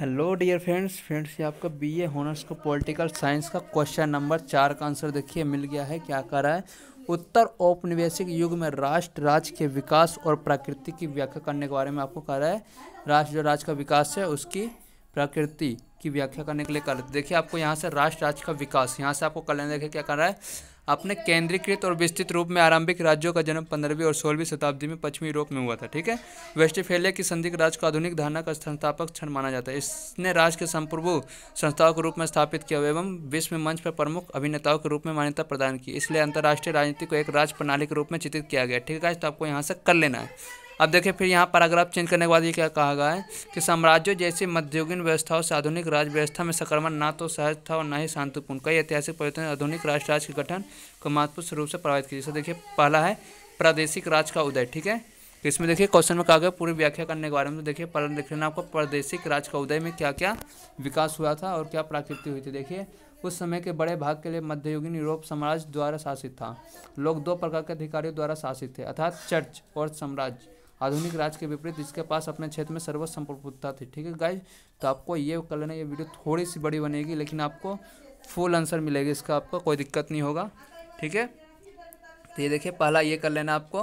hello dear friends friends ये आपका BA honours का पॉलिटिकल साइंस का क्वेश्चन नंबर चार का आंसर देखिए मिल गया है क्या कर रहा है उत्तर औपनिवेशिक युग में राष्ट्र राज्य के विकास और प्रकृति की व्याख्या करने के बारे में आपको कह रहा है राष्ट्र जो राज्य का विकास है उसकी प्रकृति की व्याख्या करने के लिए कर देखिए आपको यहाँ से राष्ट्र राज्य का विकास यहाँ से आपको कल्याण देखिए क्या कर रहा है अपने केंद्रीकृत और विस्तृत रूप में आरंभिक राज्यों का जन्म पंद्रहवीं और सोलहवीं शताब्दी में पश्चिमी यूरोप में हुआ था ठीक है वेस्टफेलिया की संदिग्ध राज्य को आधुनिक धारणा का संस्थापक क्षण माना जाता है इसने राज्य के संप्रभु संस्थाओं के रूप में स्थापित किया एवं विश्व मंच पर प्रमुख अभिनेताओं के रूप में मान्यता प्रदान की इसलिए अंतर्राष्ट्रीय राजनीति को एक राज्य प्रणाली के रूप में चित्रित किया गया ठीक है तो आपको यहाँ से कर लेना है अब देखिए फिर यहाँ पैराग्राफ चेंज करने के बाद ये क्या कहा गया है कि साम्राज्य जैसे मध्ययुगीन व्यवस्थाओं से आधुनिक राज्य व्यवस्था में संक्रमण ना तो सहज था और ना ही शांतिपूर्ण कई ऐतिहासिक परिवर्तन आधुनिक राष्ट्र राज्य के गठन को महत्वपूर्ण रूप से प्रभावित किया जैसे देखिए पहला है प्रादेशिक राज का उदय ठीक है तो इसमें देखिए क्वेश्चन में कहा गया पूरी व्याख्या करने के बारे में देखिए पहले देख लेना आपको प्रादेशिक राज का उदय में क्या क्या विकास हुआ था और क्या प्राकृति हुई थी देखिए उस समय के बड़े भाग के लिए मध्ययुगीन यूरोप साम्राज्य द्वारा शासित था लोग दो प्रकार के अधिकारियों द्वारा शासित थे अर्थात चर्च और साम्राज्य आधुनिक राज के विपरीत इसके पास अपने क्षेत्र में सर्वोच्च संप्रभुता थी ठीक है गाइज तो आपको ये कर लेना ये वीडियो थोड़ी सी बड़ी बनेगी लेकिन आपको फुल आंसर मिलेगी इसका आपको कोई दिक्कत नहीं होगा ठीक है तो ये देखिए पहला ये कर लेना आपको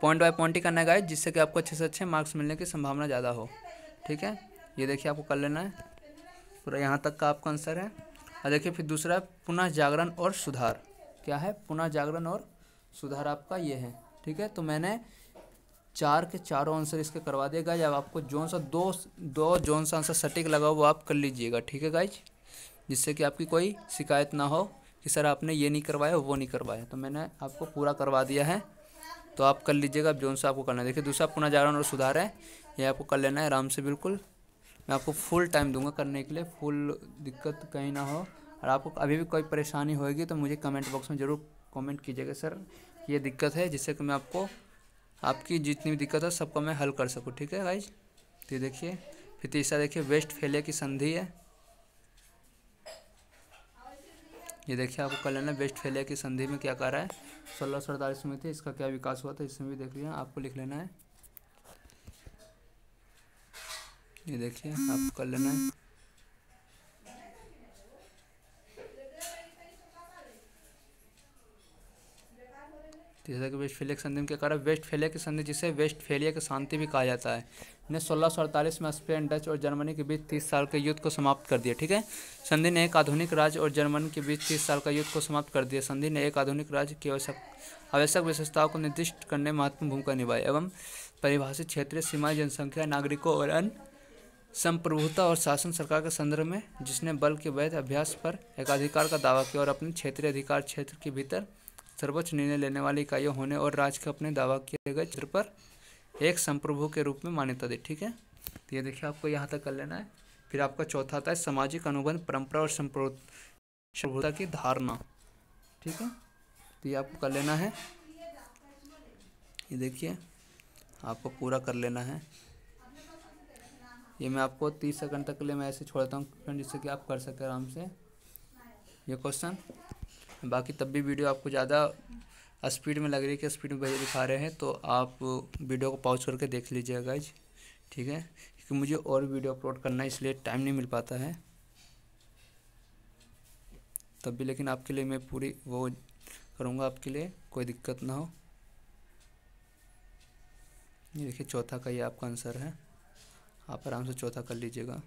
पॉइंट बाय पॉइंट ही करना है गाइज जिससे कि आपको अच्छे से अच्छे मार्क्स मिलने की संभावना ज़्यादा हो ठीक है ये देखिए आपको कर लेना है पूरा यहाँ तक का आपका आंसर है और देखिए फिर दूसरा है पुनः जागरण और सुधार क्या है पुनः जागरण और सुधार आपका ये है ठीक है तो मैंने चार के चारों आंसर इसके करवा देगा जब आपको जोन सा दो दो जोन सा आंसर सटीक लगा वो आप कर लीजिएगा ठीक है गाइज जिससे कि आपकी कोई शिकायत ना हो कि सर आपने ये नहीं करवाया वो नहीं करवाया तो मैंने आपको पूरा करवा दिया है तो आप कर लीजिएगा जोन सा आपको करना है देखिए दूसरा पुनर्जागरण और सुधार है ये आपको कर लेना है आराम से बिल्कुल मैं आपको फुल टाइम दूंगा करने के लिए फुल दिक्कत कहीं ना हो और आपको अभी भी कोई परेशानी होगी तो मुझे कमेंट बॉक्स में ज़रूर कमेंट कीजिएगा सर ये दिक्कत है जिससे कि मैं आपको आपकी जितनी भी दिक्कत हो सबको मैं हल कर सकूँ ठीक है गाइज तो देखिए फिर तीसरा देखिए वेस्ट फेलियर की संधि है ये देखिए आपको कल लेना वेस्ट फेलियर की संधि में क्या कर रहा है सोलह सौ अड़तालीस में थे इसका क्या विकास हुआ था इसमें भी देख लिया आपको लिख लेना है ये देखिए आपको कर लेना है तीसरा कि वेस्ट फेलिया की संधि में क्या करा वेस्ट फेलिया की संधि जिसे वेस्ट फेलिया की शांति भी कहा जाता है इन्हें सोलह में स्पेन डच और जर्मनी के बीच तीस साल के युद्ध को समाप्त कर दिया ठीक है संधि ने एक आधुनिक राज्य और जर्मनी के बीच तीस साल का युद्ध को समाप्त कर दिया संधि ने एक आधुनिक राज्य की आवश्यक आवश्यक विशेषताओं को निर्दिष्ट करने में महत्वपूर्ण भूमिका निभाई एवं परिभाषित क्षेत्रीय सीमा जनसंख्या नागरिकों और अन्य संप्रभुता और शासन सरकार के संदर्भ में जिसने बल के वैध अभ्यास पर एकाधिकार का दावा किया और अपने क्षेत्रीय अधिकार क्षेत्र के भीतर सर्वोच्च निर्णय लेने वाली इकाइयों होने और राज्य के अपने दावा किए गए क्षेत्र पर एक संप्रभु के रूप में मान्यता दे ठीक है तो ये देखिए आपको यहाँ तक कर लेना है फिर आपका चौथा आता है सामाजिक अनुबंध परंपरा और संप्रभुता की धारणा ठीक है तो ये आपको कर लेना है ये देखिए आपको पूरा कर लेना है ये मैं आपको तीस सेकंड तक के लिए मैं ऐसे छोड़ता हूँ फ्रेंड जिससे कि आप कर सकें आराम से ये क्वेश्चन बाकी तब भी वीडियो आपको ज़्यादा स्पीड में लग रही है कि स्पीड में दिखा रहे हैं तो आप वीडियो को पॉज करके देख लीजिएगा इस ठीक है क्योंकि मुझे और वीडियो अपलोड करना है इसलिए टाइम नहीं मिल पाता है तब भी लेकिन आपके लिए मैं पूरी वो करूँगा आपके लिए कोई दिक्कत ना हो ये देखिए चौथा का ये आपका आंसर है आप आराम से चौथा कर लीजिएगा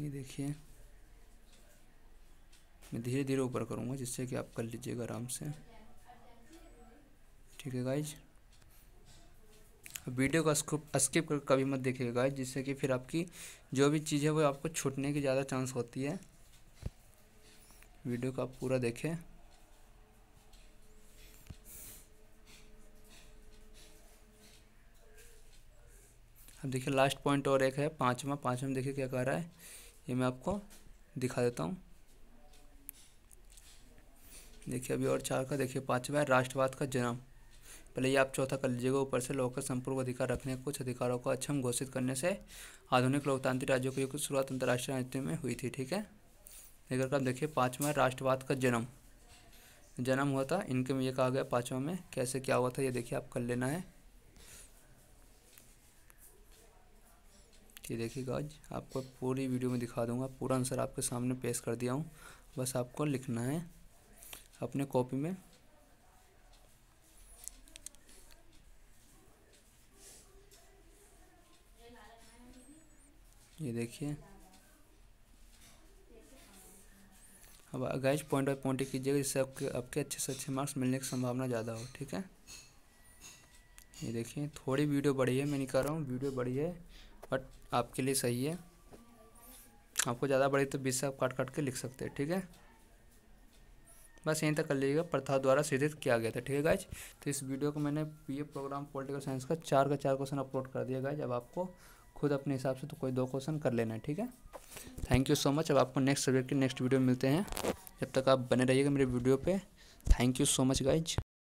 ये देखिए मैं धीरे धीरे ऊपर करूँगा जिससे कि आप कर लीजिएगा आराम से ठीक है गाइज वीडियो का स्कूप स्किप कर कभी मत देखिएगा गाइज जिससे कि फिर आपकी जो भी चीज़ है वो आपको छूटने की ज़्यादा चांस होती है वीडियो का आप पूरा देखें अब देखिए लास्ट पॉइंट और एक है पाँचवा पाँचवा देखिए क्या कह रहा है ये मैं आपको दिखा देता हूँ देखिए अभी और चार का देखिए पाँचवा है राष्ट्रवाद का जन्म पहले ये आप चौथा कर लीजिएगा ऊपर से लोगों का संपूर्ण अधिकार रखने कुछ अधिकारों को अक्षम घोषित करने से आधुनिक लोकतांत्रिक राज्यों की शुरुआत अंतर्राष्ट्रीय राजनीति में हुई थी ठीक है लेकर आप देखिए पाँचवा है राष्ट्रवाद का जन्म जन्म हुआ था इनके में ये कहा गया पाँचवा में कैसे क्या हुआ था ये देखिए आप कर लेना है ये देखिएगा आज आपको पूरी वीडियो में दिखा दूंगा पूरा आंसर आपके सामने पेश कर दिया हूँ बस आपको लिखना है अपने कॉपी में ये देखिए अब गाइज पॉइंट बाई पॉइंट कीजिएगा जिससे आपके आपके अच्छे से अच्छे मार्क्स मिलने की संभावना ज़्यादा हो ठीक है ये देखिए थोड़ी वीडियो बड़ी है मैं नहीं कह रहा हूँ वीडियो बड़ी है बट आपके लिए सही है आपको ज़्यादा बड़ी तो बीस से आप काट काट के लिख सकते हैं ठीक है बस यहीं तक कर लीजिएगा प्रथा द्वारा सृजित किया गया था ठीक है गाइज तो इस वीडियो को मैंने पी प्रोग्राम पोलिटिकल साइंस का चार का चार क्वेश्चन अपलोड कर दिया गाइज अब आपको खुद अपने हिसाब से तो कोई दो क्वेश्चन कर लेना है ठीक है थैंक यू सो मच अब आपको नेक्स्ट सब्जेक्ट के नेक्स्ट वीडियो मिलते हैं जब तक आप बने रहिएगा मेरे वीडियो पर thank you so much guys